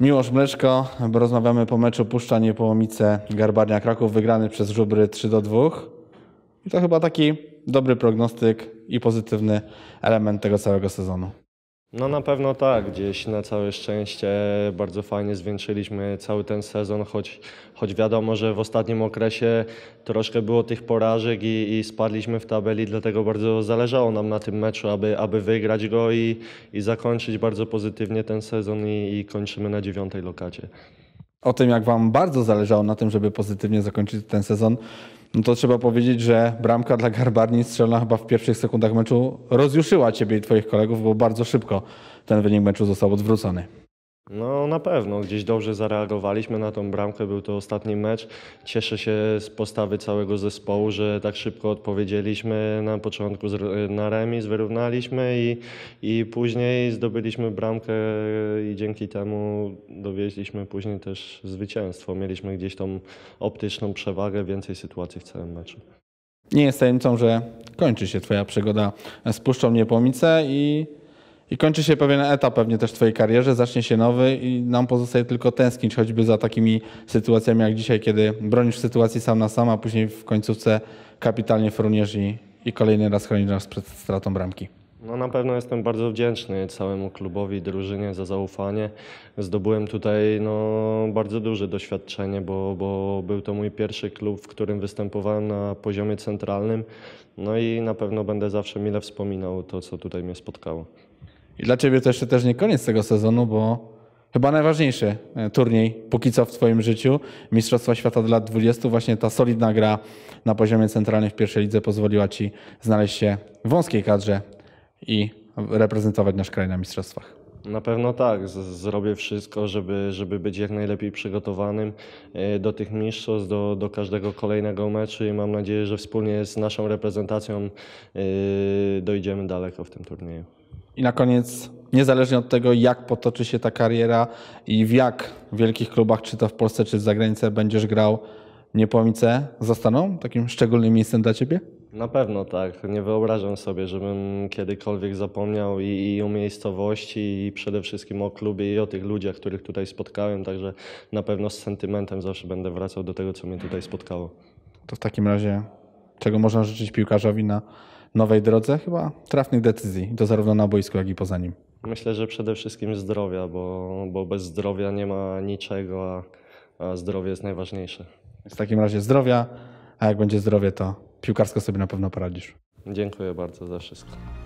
Miłosz Mleczko, bo rozmawiamy po meczu Puszcza Niepołomice Garbarnia Kraków, wygrany przez Żubry 3 do 2. I to chyba taki dobry prognostyk i pozytywny element tego całego sezonu. No na pewno tak, gdzieś na całe szczęście bardzo fajnie zwiększyliśmy cały ten sezon, choć, choć wiadomo, że w ostatnim okresie troszkę było tych porażek i, i spadliśmy w tabeli, dlatego bardzo zależało nam na tym meczu, aby, aby wygrać go i, i zakończyć bardzo pozytywnie ten sezon i, i kończymy na dziewiątej lokacie. O tym, jak Wam bardzo zależało na tym, żeby pozytywnie zakończyć ten sezon, no to trzeba powiedzieć, że bramka dla Garbarni strzelna chyba w pierwszych sekundach meczu rozjuszyła ciebie i twoich kolegów, bo bardzo szybko ten wynik meczu został odwrócony. No na pewno, gdzieś dobrze zareagowaliśmy na tą bramkę, był to ostatni mecz. Cieszę się z postawy całego zespołu, że tak szybko odpowiedzieliśmy na początku na remis, wyrównaliśmy i, i później zdobyliśmy bramkę i dzięki temu dowieźliśmy później też zwycięstwo. Mieliśmy gdzieś tą optyczną przewagę, więcej sytuacji w całym meczu. Nie jest tajemnicą, że kończy się Twoja przygoda z Puszczą Niepomice i i kończy się pewien etap pewnie też w Twojej karierze, zacznie się nowy i nam pozostaje tylko tęsknić choćby za takimi sytuacjami jak dzisiaj, kiedy bronisz w sytuacji sam na sam, a później w końcówce kapitalnie fruniesz i, i kolejny raz chronisz nas przed stratą bramki. No na pewno jestem bardzo wdzięczny całemu klubowi, drużynie za zaufanie. Zdobyłem tutaj no, bardzo duże doświadczenie, bo, bo był to mój pierwszy klub, w którym występowałem na poziomie centralnym. No i na pewno będę zawsze mile wspominał to, co tutaj mnie spotkało. I dla ciebie to jeszcze też nie koniec tego sezonu, bo chyba najważniejszy e, turniej póki co w twoim życiu, Mistrzostwa Świata dla lat 20, właśnie ta solidna gra na poziomie centralnym w pierwszej lidze pozwoliła ci znaleźć się w wąskiej kadrze i reprezentować nasz kraj na mistrzostwach. Na pewno tak. zrobię wszystko, żeby, żeby być jak najlepiej przygotowanym e, do tych mistrzostw, do, do każdego kolejnego meczu i mam nadzieję, że wspólnie z naszą reprezentacją e, dojdziemy daleko w tym turnieju. I na koniec, niezależnie od tego, jak potoczy się ta kariera i w jak wielkich klubach, czy to w Polsce, czy z granicę, będziesz grał, Niepomice zostaną takim szczególnym miejscem dla ciebie? Na pewno tak. Nie wyobrażam sobie, żebym kiedykolwiek zapomniał i, i, o miejscowości, i przede wszystkim o klubie, i o tych ludziach, których tutaj spotkałem. Także na pewno z sentymentem zawsze będę wracał do tego, co mnie tutaj spotkało. To w takim razie, czego można życzyć piłkarzowi na nowej drodze chyba trafnych decyzji, to zarówno na boisku, jak i poza nim? Myślę, że przede wszystkim zdrowia, bo, bo bez zdrowia nie ma niczego, a, a zdrowie jest najważniejsze. W takim razie zdrowia, a jak będzie zdrowie, to piłkarsko sobie na pewno poradzisz. Dziękuję bardzo za wszystko.